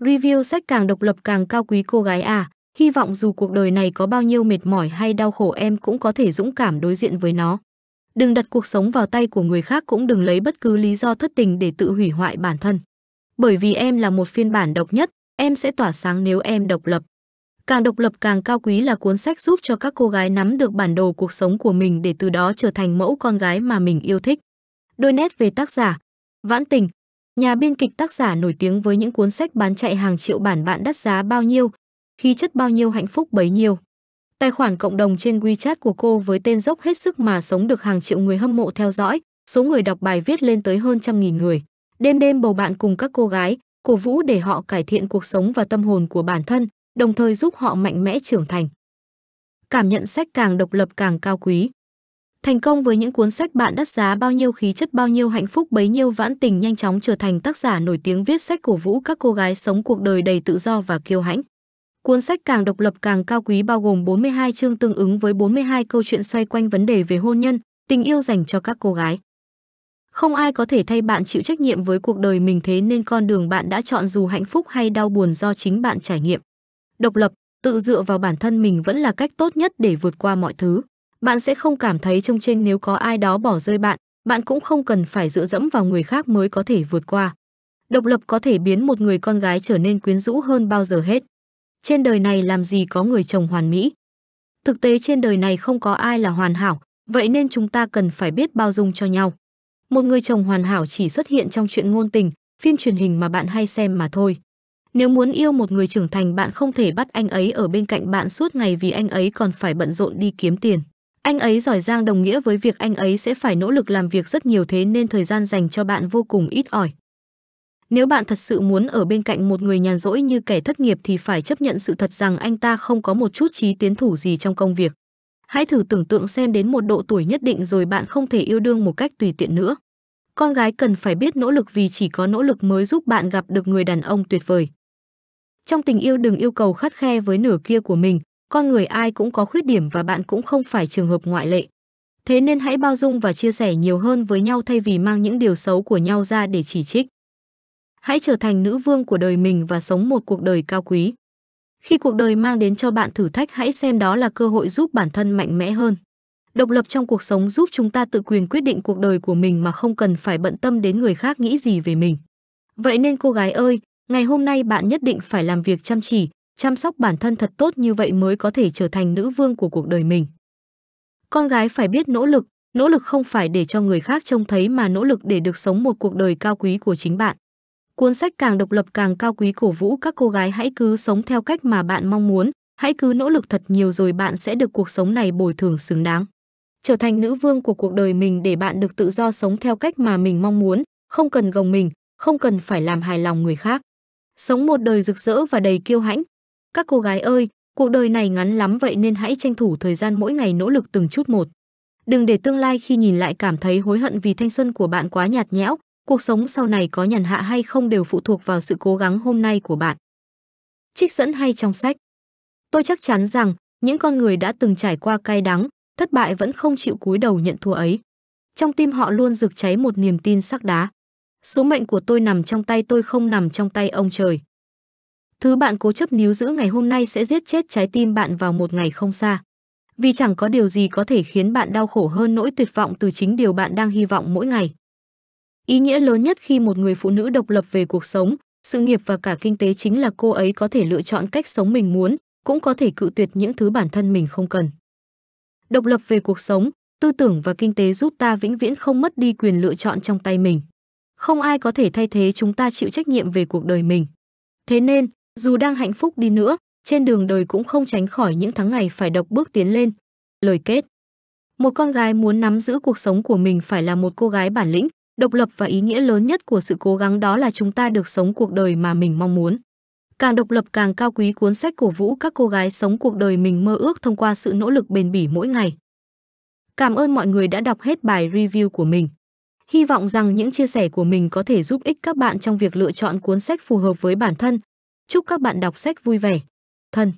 Review sách càng độc lập càng cao quý cô gái à, hy vọng dù cuộc đời này có bao nhiêu mệt mỏi hay đau khổ em cũng có thể dũng cảm đối diện với nó. Đừng đặt cuộc sống vào tay của người khác cũng đừng lấy bất cứ lý do thất tình để tự hủy hoại bản thân. Bởi vì em là một phiên bản độc nhất, em sẽ tỏa sáng nếu em độc lập. Càng độc lập càng cao quý là cuốn sách giúp cho các cô gái nắm được bản đồ cuộc sống của mình để từ đó trở thành mẫu con gái mà mình yêu thích. Đôi nét về tác giả Vãn Tình, Nhà biên kịch tác giả nổi tiếng với những cuốn sách bán chạy hàng triệu bản bạn đắt giá bao nhiêu, khi chất bao nhiêu hạnh phúc bấy nhiêu. Tài khoản cộng đồng trên WeChat của cô với tên dốc hết sức mà sống được hàng triệu người hâm mộ theo dõi, số người đọc bài viết lên tới hơn trăm nghìn người. Đêm đêm bầu bạn cùng các cô gái, cổ vũ để họ cải thiện cuộc sống và tâm hồn của bản thân, đồng thời giúp họ mạnh mẽ trưởng thành. Cảm nhận sách càng độc lập càng cao quý. Thành công với những cuốn sách bạn đắt giá bao nhiêu khí chất bao nhiêu hạnh phúc bấy nhiêu vãn tình nhanh chóng trở thành tác giả nổi tiếng viết sách cổ vũ các cô gái sống cuộc đời đầy tự do và kiêu hãnh. Cuốn sách càng độc lập càng cao quý bao gồm 42 chương tương ứng với 42 câu chuyện xoay quanh vấn đề về hôn nhân, tình yêu dành cho các cô gái. Không ai có thể thay bạn chịu trách nhiệm với cuộc đời mình thế nên con đường bạn đã chọn dù hạnh phúc hay đau buồn do chính bạn trải nghiệm. Độc lập, tự dựa vào bản thân mình vẫn là cách tốt nhất để vượt qua mọi thứ bạn sẽ không cảm thấy trông trên nếu có ai đó bỏ rơi bạn bạn cũng không cần phải dựa dẫm vào người khác mới có thể vượt qua độc lập có thể biến một người con gái trở nên quyến rũ hơn bao giờ hết trên đời này làm gì có người chồng hoàn mỹ thực tế trên đời này không có ai là hoàn hảo vậy nên chúng ta cần phải biết bao dung cho nhau một người chồng hoàn hảo chỉ xuất hiện trong chuyện ngôn tình phim truyền hình mà bạn hay xem mà thôi nếu muốn yêu một người trưởng thành bạn không thể bắt anh ấy ở bên cạnh bạn suốt ngày vì anh ấy còn phải bận rộn đi kiếm tiền anh ấy giỏi giang đồng nghĩa với việc anh ấy sẽ phải nỗ lực làm việc rất nhiều thế nên thời gian dành cho bạn vô cùng ít ỏi. Nếu bạn thật sự muốn ở bên cạnh một người nhàn rỗi như kẻ thất nghiệp thì phải chấp nhận sự thật rằng anh ta không có một chút trí tiến thủ gì trong công việc. Hãy thử tưởng tượng xem đến một độ tuổi nhất định rồi bạn không thể yêu đương một cách tùy tiện nữa. Con gái cần phải biết nỗ lực vì chỉ có nỗ lực mới giúp bạn gặp được người đàn ông tuyệt vời. Trong tình yêu đừng yêu cầu khắt khe với nửa kia của mình, con người ai cũng có khuyết điểm và bạn cũng không phải trường hợp ngoại lệ. Thế nên hãy bao dung và chia sẻ nhiều hơn với nhau thay vì mang những điều xấu của nhau ra để chỉ trích. Hãy trở thành nữ vương của đời mình và sống một cuộc đời cao quý. Khi cuộc đời mang đến cho bạn thử thách hãy xem đó là cơ hội giúp bản thân mạnh mẽ hơn. Độc lập trong cuộc sống giúp chúng ta tự quyền quyết định cuộc đời của mình mà không cần phải bận tâm đến người khác nghĩ gì về mình. Vậy nên cô gái ơi, ngày hôm nay bạn nhất định phải làm việc chăm chỉ, chăm sóc bản thân thật tốt như vậy mới có thể trở thành nữ vương của cuộc đời mình. Con gái phải biết nỗ lực, nỗ lực không phải để cho người khác trông thấy mà nỗ lực để được sống một cuộc đời cao quý của chính bạn. Cuốn sách càng độc lập càng cao quý cổ vũ các cô gái hãy cứ sống theo cách mà bạn mong muốn, hãy cứ nỗ lực thật nhiều rồi bạn sẽ được cuộc sống này bồi thường xứng đáng. Trở thành nữ vương của cuộc đời mình để bạn được tự do sống theo cách mà mình mong muốn, không cần gồng mình, không cần phải làm hài lòng người khác. Sống một đời rực rỡ và đầy kiêu hãnh, các cô gái ơi, cuộc đời này ngắn lắm vậy nên hãy tranh thủ thời gian mỗi ngày nỗ lực từng chút một. Đừng để tương lai khi nhìn lại cảm thấy hối hận vì thanh xuân của bạn quá nhạt nhẽo, cuộc sống sau này có nhàn hạ hay không đều phụ thuộc vào sự cố gắng hôm nay của bạn. Trích dẫn hay trong sách Tôi chắc chắn rằng, những con người đã từng trải qua cay đắng, thất bại vẫn không chịu cúi đầu nhận thua ấy. Trong tim họ luôn rực cháy một niềm tin sắc đá. Số mệnh của tôi nằm trong tay tôi không nằm trong tay ông trời. Thứ bạn cố chấp níu giữ ngày hôm nay sẽ giết chết trái tim bạn vào một ngày không xa. Vì chẳng có điều gì có thể khiến bạn đau khổ hơn nỗi tuyệt vọng từ chính điều bạn đang hy vọng mỗi ngày. Ý nghĩa lớn nhất khi một người phụ nữ độc lập về cuộc sống, sự nghiệp và cả kinh tế chính là cô ấy có thể lựa chọn cách sống mình muốn, cũng có thể cự tuyệt những thứ bản thân mình không cần. Độc lập về cuộc sống, tư tưởng và kinh tế giúp ta vĩnh viễn không mất đi quyền lựa chọn trong tay mình. Không ai có thể thay thế chúng ta chịu trách nhiệm về cuộc đời mình. Thế nên, dù đang hạnh phúc đi nữa, trên đường đời cũng không tránh khỏi những tháng ngày phải độc bước tiến lên. Lời kết Một con gái muốn nắm giữ cuộc sống của mình phải là một cô gái bản lĩnh, độc lập và ý nghĩa lớn nhất của sự cố gắng đó là chúng ta được sống cuộc đời mà mình mong muốn. Càng độc lập càng cao quý cuốn sách cổ vũ các cô gái sống cuộc đời mình mơ ước thông qua sự nỗ lực bền bỉ mỗi ngày. Cảm ơn mọi người đã đọc hết bài review của mình. Hy vọng rằng những chia sẻ của mình có thể giúp ích các bạn trong việc lựa chọn cuốn sách phù hợp với bản thân, Chúc các bạn đọc sách vui vẻ. Thân